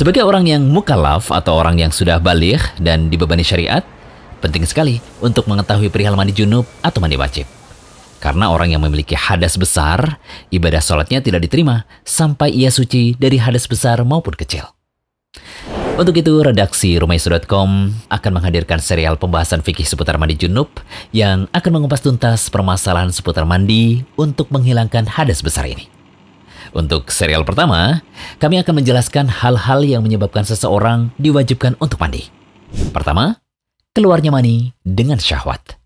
Sebagai orang yang mukalaf atau orang yang sudah balik dan dibebani syariat, penting sekali untuk mengetahui perihal mandi junub atau mandi wajib. Karena orang yang memiliki hadas besar, ibadah sholatnya tidak diterima sampai ia suci dari hadas besar maupun kecil. Untuk itu, redaksi rumaisu.com akan menghadirkan serial pembahasan fikih seputar mandi junub yang akan mengupas tuntas permasalahan seputar mandi untuk menghilangkan hadas besar ini. Untuk serial pertama, kami akan menjelaskan hal-hal yang menyebabkan seseorang diwajibkan untuk mandi. Pertama, keluarnya mani dengan syahwat.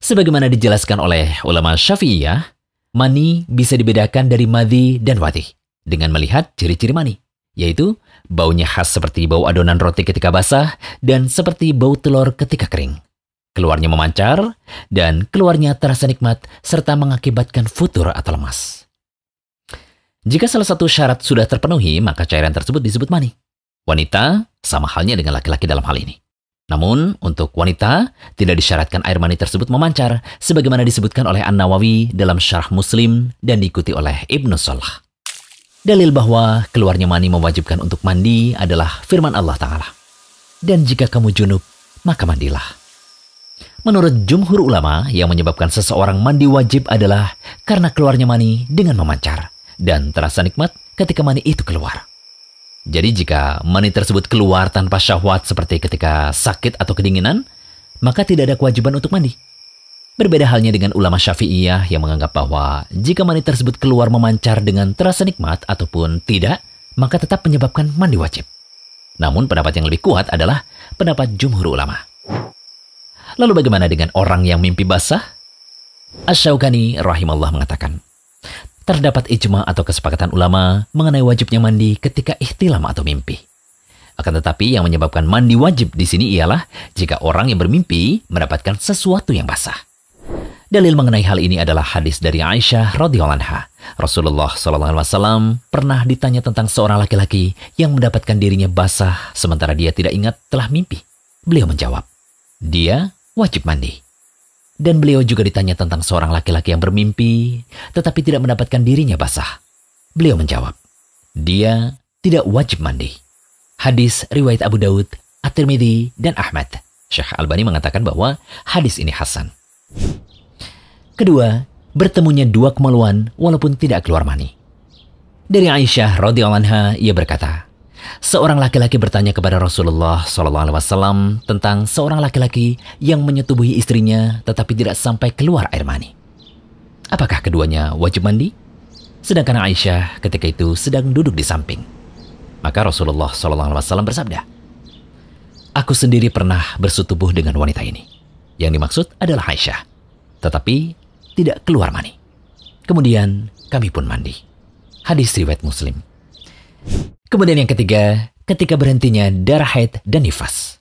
Sebagaimana dijelaskan oleh ulama Syafi'iyah, mani bisa dibedakan dari madhi dan wati dengan melihat ciri-ciri mani, yaitu baunya khas seperti bau adonan roti ketika basah dan seperti bau telur ketika kering. Keluarnya memancar dan keluarnya terasa nikmat serta mengakibatkan futur atau lemas. Jika salah satu syarat sudah terpenuhi, maka cairan tersebut disebut mani. Wanita sama halnya dengan laki-laki dalam hal ini. Namun, untuk wanita, tidak disyaratkan air mani tersebut memancar, sebagaimana disebutkan oleh An-Nawawi dalam syarah muslim dan diikuti oleh Ibn Salah. Dalil bahwa keluarnya mani mewajibkan untuk mandi adalah firman Allah Ta'ala. Dan jika kamu junub, maka mandilah. Menurut jumhur ulama, yang menyebabkan seseorang mandi wajib adalah karena keluarnya mani dengan memancar dan terasa nikmat ketika mani itu keluar. Jadi jika mani tersebut keluar tanpa syahwat seperti ketika sakit atau kedinginan, maka tidak ada kewajiban untuk mandi. Berbeda halnya dengan ulama syafi'iyah yang menganggap bahwa jika mani tersebut keluar memancar dengan terasa nikmat ataupun tidak, maka tetap menyebabkan mandi wajib. Namun pendapat yang lebih kuat adalah pendapat jumhur ulama. Lalu bagaimana dengan orang yang mimpi basah? Asyaukani rahimallah mengatakan, terdapat ijma atau kesepakatan ulama mengenai wajibnya mandi ketika ihtilam atau mimpi. Akan tetapi yang menyebabkan mandi wajib di sini ialah jika orang yang bermimpi mendapatkan sesuatu yang basah. Dalil mengenai hal ini adalah hadis dari Aisyah radhiyallahu anha. Rasulullah sallallahu alaihi wasallam pernah ditanya tentang seorang laki-laki yang mendapatkan dirinya basah sementara dia tidak ingat telah mimpi. Beliau menjawab, "Dia wajib mandi." Dan beliau juga ditanya tentang seorang laki-laki yang bermimpi, tetapi tidak mendapatkan dirinya basah. Beliau menjawab, dia tidak wajib mandi. Hadis riwayat Abu Daud, At-Tirmidzi, dan Ahmad. Syekh Albani mengatakan bahwa hadis ini hasan. Kedua, bertemunya dua kemaluan walaupun tidak keluar mani. Dari Aisyah radhiyallahu anha ia berkata, Seorang laki-laki bertanya kepada Rasulullah SAW tentang seorang laki-laki yang menyetubuhi istrinya tetapi tidak sampai keluar air mani. Apakah keduanya wajib mandi? Sedangkan Aisyah ketika itu sedang duduk di samping. Maka Rasulullah SAW bersabda, Aku sendiri pernah bersetubuh dengan wanita ini. Yang dimaksud adalah Aisyah. Tetapi tidak keluar mani. Kemudian kami pun mandi. Hadis riwayat Muslim Kemudian yang ketiga, ketika berhentinya darah haid dan nifas.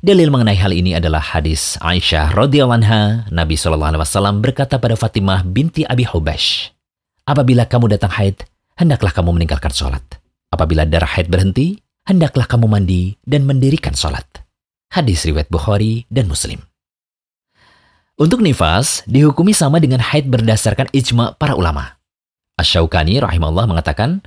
Dalil mengenai hal ini adalah hadis Aisyah radhiyallahu anha, Nabi Shallallahu alaihi wasallam berkata pada Fatimah binti Abi Hubash, "Apabila kamu datang haid, hendaklah kamu meninggalkan solat. Apabila darah haid berhenti, hendaklah kamu mandi dan mendirikan solat." Hadis riwayat Bukhari dan Muslim. Untuk nifas, dihukumi sama dengan haid berdasarkan ijma para ulama. Asyaukani rahimahullah mengatakan,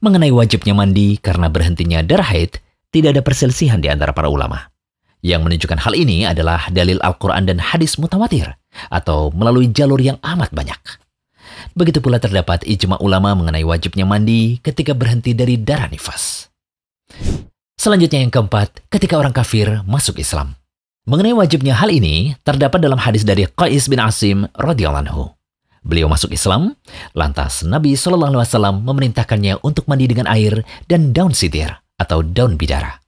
Mengenai wajibnya mandi karena berhentinya darah haid, tidak ada perselisihan di antara para ulama. Yang menunjukkan hal ini adalah dalil Al-Quran dan hadis mutawatir atau melalui jalur yang amat banyak. Begitu pula terdapat ijma ulama mengenai wajibnya mandi ketika berhenti dari darah nifas. Selanjutnya yang keempat, ketika orang kafir masuk Islam. Mengenai wajibnya hal ini terdapat dalam hadis dari Qais bin Asim radhiyallahu anhu. Beliau masuk Islam, lantas Nabi Shallallahu Alaihi Wasallam memerintahkannya untuk mandi dengan air dan daun sitir atau daun bidara.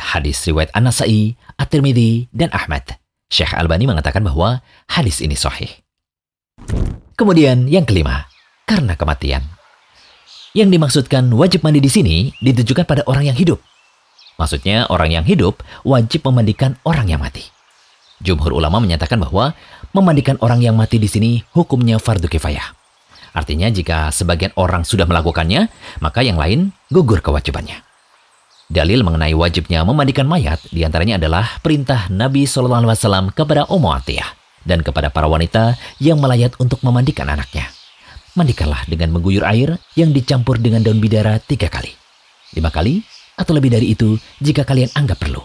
Hadis riwayat An-Nasai, At-Tirmidzi, dan Ahmad. Syekh Albani mengatakan bahwa hadis ini sahih. Kemudian yang kelima, karena kematian. Yang dimaksudkan wajib mandi di sini ditujukan pada orang yang hidup. Maksudnya orang yang hidup wajib memandikan orang yang mati. Jumhur ulama menyatakan bahwa memandikan orang yang mati di sini hukumnya fardu kifayah. Artinya jika sebagian orang sudah melakukannya, maka yang lain gugur kewajibannya. Dalil mengenai wajibnya memandikan mayat diantaranya adalah perintah Nabi SAW kepada Atiyah dan kepada para wanita yang melayat untuk memandikan anaknya. Mandikanlah dengan mengguyur air yang dicampur dengan daun bidara tiga kali, lima kali, atau lebih dari itu jika kalian anggap perlu.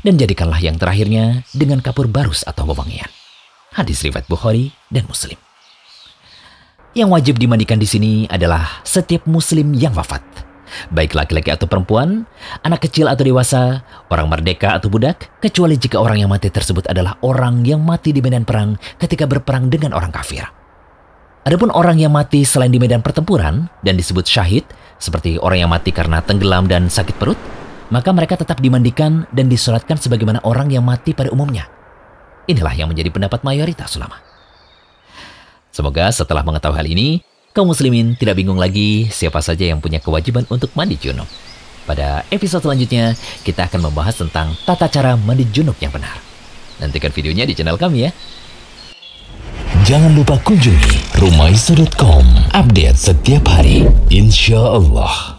Dan jadikanlah yang terakhirnya dengan kapur barus atau wewangian. Hadis riwayat Bukhari dan Muslim. Yang wajib dimandikan di sini adalah setiap muslim yang wafat. Baik laki-laki atau perempuan, anak kecil atau dewasa, orang merdeka atau budak, kecuali jika orang yang mati tersebut adalah orang yang mati di medan perang ketika berperang dengan orang kafir. Adapun orang yang mati selain di medan pertempuran dan disebut syahid, seperti orang yang mati karena tenggelam dan sakit perut, maka mereka tetap dimandikan dan disolatkan sebagaimana orang yang mati pada umumnya. Inilah yang menjadi pendapat mayoritas ulama. Semoga setelah mengetahui hal ini, kaum muslimin tidak bingung lagi siapa saja yang punya kewajiban untuk mandi junub. Pada episode selanjutnya, kita akan membahas tentang tata cara mandi junub yang benar. Nantikan videonya di channel kami ya. Jangan lupa kunjungi rumaisa.com. Update setiap hari. Insya Allah.